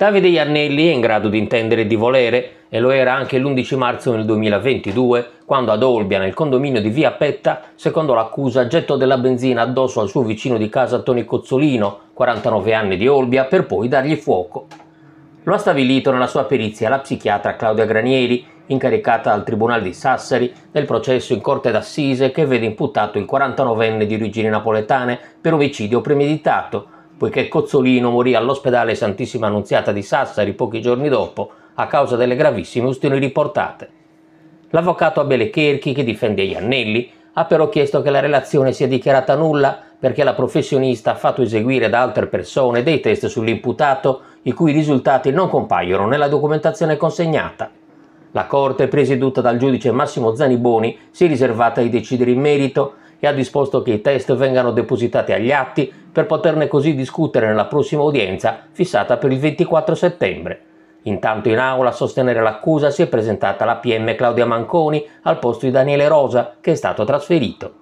Davide Iannelli è in grado di intendere e di volere, e lo era anche l'11 marzo del 2022, quando ad Olbia, nel condominio di via Petta, secondo l'accusa, gettò della benzina addosso al suo vicino di casa Toni Cozzolino, 49 anni di Olbia, per poi dargli fuoco. Lo ha stabilito nella sua perizia la psichiatra Claudia Granieri, incaricata al Tribunale di Sassari nel processo in Corte d'Assise che vede imputato il 49enne di origini napoletane per omicidio premeditato, poiché Cozzolino morì all'ospedale Santissima Annunziata di Sassari pochi giorni dopo a causa delle gravissime ustioni riportate. L'avvocato Abele Cherchi, che difende Iannelli, ha però chiesto che la relazione sia dichiarata nulla perché la professionista ha fatto eseguire da altre persone dei test sull'imputato i cui risultati non compaiono nella documentazione consegnata. La Corte, presieduta dal giudice Massimo Zaniboni, si è riservata di decidere in merito e ha disposto che i test vengano depositati agli atti per poterne così discutere nella prossima udienza fissata per il 24 settembre. Intanto in aula a sostenere l'accusa si è presentata la PM Claudia Manconi al posto di Daniele Rosa, che è stato trasferito.